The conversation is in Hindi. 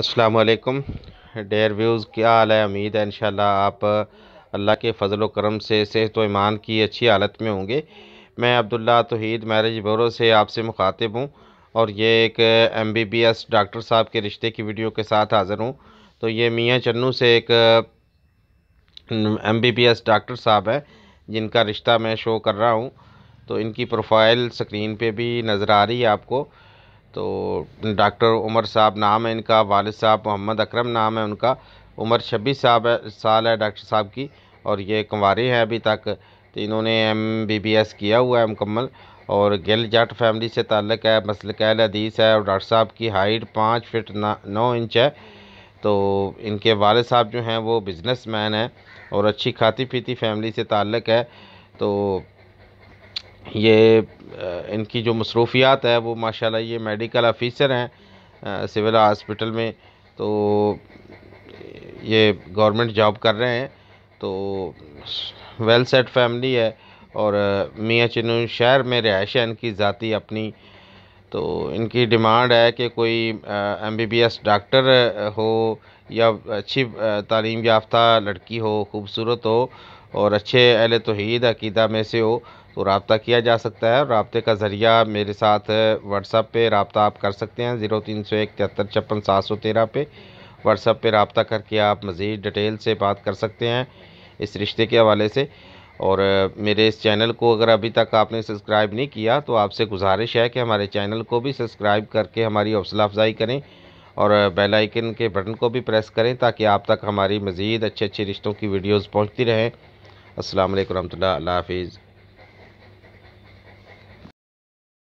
असलकम डेयर व्यूज़ क्या हाल है उम्मीद है इन आप अल्लाह के फ़जल करम से सेहत व ईमान की अच्छी हालत में होंगे मैं अब्दुल्ला तोहीद मैरिज ब्यूरो से आपसे मुखातिब हूँ और ये एक M B B S doctor साहब के रिश्ते की वीडियो के साथ हाज़िर हूँ तो ये मियाँ चन्नू से एक M B B S doctor साहब हैं जिनका रिश्ता मैं शो कर रहा हूँ तो इनकी प्रोफाइल स्क्रीन पर भी नज़र आ रही है आपको तो डॉक्टर उमर साहब नाम है इनका वालद साहब मोहम्मद अक्रम नाम है उनका उम्र छब्बीस साहब साल है डॉक्टर साहब की और ये कुंवारी हैं अभी तक तो इन्होंने एम बी बी एस किया हुआ है मुकम्मल और गिल जट फैमिली से ताल्लक़ है मसल कैल हदीस है और डॉक्टर साहब की हाइट पाँच फिट नौ इंच है तो इनके वाल साहब जो हैं वो बिज़नेस मैन हैं और अच्छी खाती पीती फैमिली से ताल्लक़ है तो ये इनकी जो मसरूफियात है वो माशाल्लाह ये मेडिकल ऑफिसर हैं सिविल हॉस्पिटल में तो ये गवर्नमेंट जॉब कर रहे हैं तो वेल सेट फैमिली है और मियाँ चिन्नू शहर में रहायश है इनकी ज़ाती अपनी तो इनकी डिमांड है कि कोई M B B S doctor हो या अच्छी तालीम याफ्ता लड़की हो खूबसूरत हो और अच्छे अहल तोहद अकीदा में से हो तो रबता किया जा सकता है और रबते का ज़रिया मेरे साथ व्हाट्सअप पे रबता आप कर सकते हैं ज़ीरो तीन सौ एक तिहत्तर छप्पन सात सौ तेरह पे व्हाट्सअप पर रबता करके आप मज़ीद डिटेल से बात कर सकते हैं इस रिश्ते के हवाले से और मेरे इस चैनल को अगर अभी तक आपने सब्सक्राइब नहीं किया तो आपसे गुजारिश है कि हमारे चैनल को भी सब्सक्राइब करके हमारी हौसला अफजाई करें और बेल आइकन के बटन को भी प्रेस करें ताकि आप तक हमारी मज़ीद अच्छे अच्छे रिश्तों की वीडियोज़ पहुँचती रहें असल वरम्ला हाफिज़